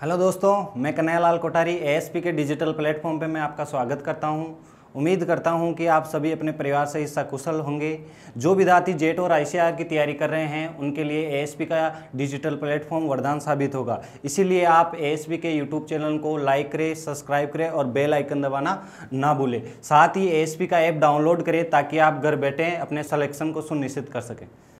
hello दोस्तों मैं Kanhaiya Lal Kothari ASP के डिजिटल प्लेटफॉर्म पे मैं आपका स्वागत करता हूं उम्मीद करता हूं कि आप सभी अपने परिवार से हिस्सा कुशल होंगे जो विद्यार्थी जेट और आईसीआर की तैयारी कर रहे हैं उनके लिए एएसपी का डिजिटल प्लेटफॉर्म वरदान साबित होगा इसीलिए आप एएसपी के यूट्यूब चैनल को लाइक करें सब्सक्राइब करें और बेल आइकन दबाना ना भूलें साथ ही ए का ऐप डाउनलोड करें ताकि आप घर बैठे अपने सलेक्शन को सुनिश्चित कर सकें